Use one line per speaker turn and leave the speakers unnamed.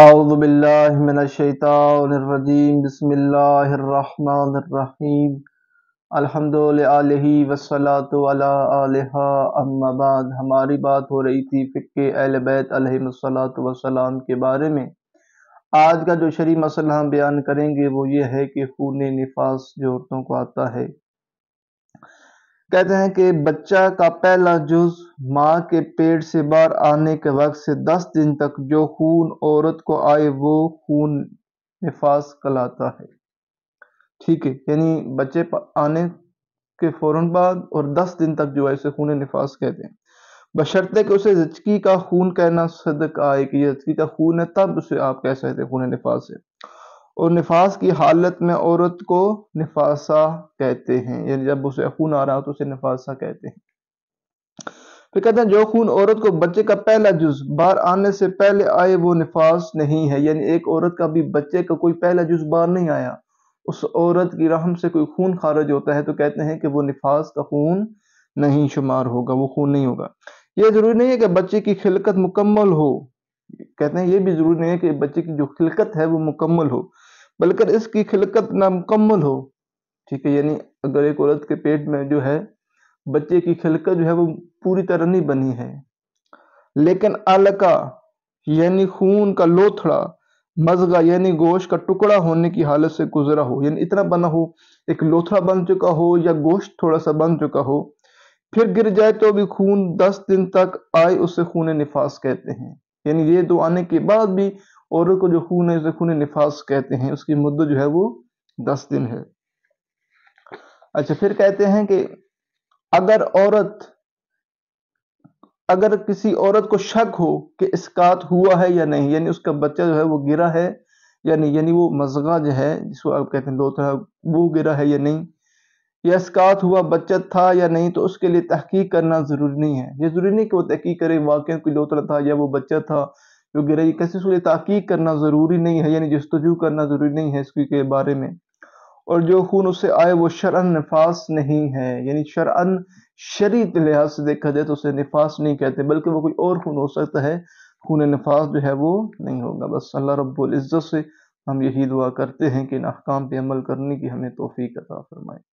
अज़बिल्लिनशैतरजीम बसमीम अलहमदिल्लि वसलातबाद हमारी बात हो रही थी फ़िक्के अहल बैत वसलाम के बारे में आज का जो शरी मसल हम बयान करेंगे वो ये है कि खून निफास जो औरतों को आता है कहते हैं कि बच्चा का पहला जुज माँ के पेट से बाहर आने के वक्त से दस दिन तक जो खून औरत को आए वो खून निफास कहलाता है ठीक है यानी बच्चे आने के फौरन बाद और दस दिन तक जो है उसे खून निफास कहते हैं बशर्ते कि उसे जचकी का खून कहना सदक आए कि जचकी का खून है तब उसे आप कह सकते खून निफास है और निफास की हालत में औरत को नफासा कहते हैं यानी जब उसे खून आ रहा हो तो उसे नफासा कहते हैं फिर कहते हैं जो खून औरत को बच्चे का पहला जुज बाहर आने से पहले आए वो निफास नहीं है यानी एक औरत का भी बच्चे का कोई पहला जुज बाहर नहीं आया उस औरत की रहम से कोई खून खारिज होता है तो कहते हैं कि वो निफास का खून नहीं शुमार होगा वो खून नहीं होगा ये जरूरी नहीं है कि बच्चे की खिलकत मुकम्मल हो कहते हैं ये भी जरूरी नहीं है कि बच्चे की जो खिलकत है वो मुकम्मल हो बलकर इसकी खिलकत नामकम्मल हो ठीक है यानी अगर एक औरत के पेट में जो है बच्चे की खिलकत जो है वो पूरी तरह नहीं बनी है लेकिन अलका यानी खून का लोथड़ा मजगा यानी गोश्त का टुकड़ा होने की हालत से गुजरा हो यानी इतना बना हो एक लोथड़ा बन चुका हो या गोश्त थोड़ा सा बन चुका हो फिर गिर जाए तो भी खून दस दिन तक आए उसे खून निफास कहते हैं यानी ये दो तो आने के बाद भी औरत को जो खून है खून निफास कहते हैं उसकी मुद्दत जो है वो दस दिन है अच्छा फिर कहते हैं कि अगर औरत अगर किसी औरत को शक हो कि इसकात हुआ है या नहीं यानी उसका बच्चा जो है वो गिरा है या नहीं यानी वो मजगा जो है जिसको आप कहते हैं लोथा वो गिरा है या नहीं या इसकात हुआ बच्चा था या नहीं तो उसके लिए तहकीक करना ज़रूरी नहीं है ये ज़रूरी नहीं कि वो तहकीक करे वाक्य कोई लोतरा था या वो बच्चा था जो ये कैसे लिए तहकीक करना ज़रूरी नहीं है यानी जस्तजू करना ज़रूरी नहीं है इसकी के बारे में और जो खून उससे आए वो शरअन नफास नहीं है यानी शरअन शरीत लिहाज से देखा जाए तो उसे नफास नहीं कहते बल्कि वो कोई और खून हो सकता है खून नफास जो है वो नहीं होगा बस अल्लाह रब्बुल इज़्ज़त से हम यही दुआ करते हैं कि इन अहकाम पर अमल करने की हमें तोफ़ी अता फरमाए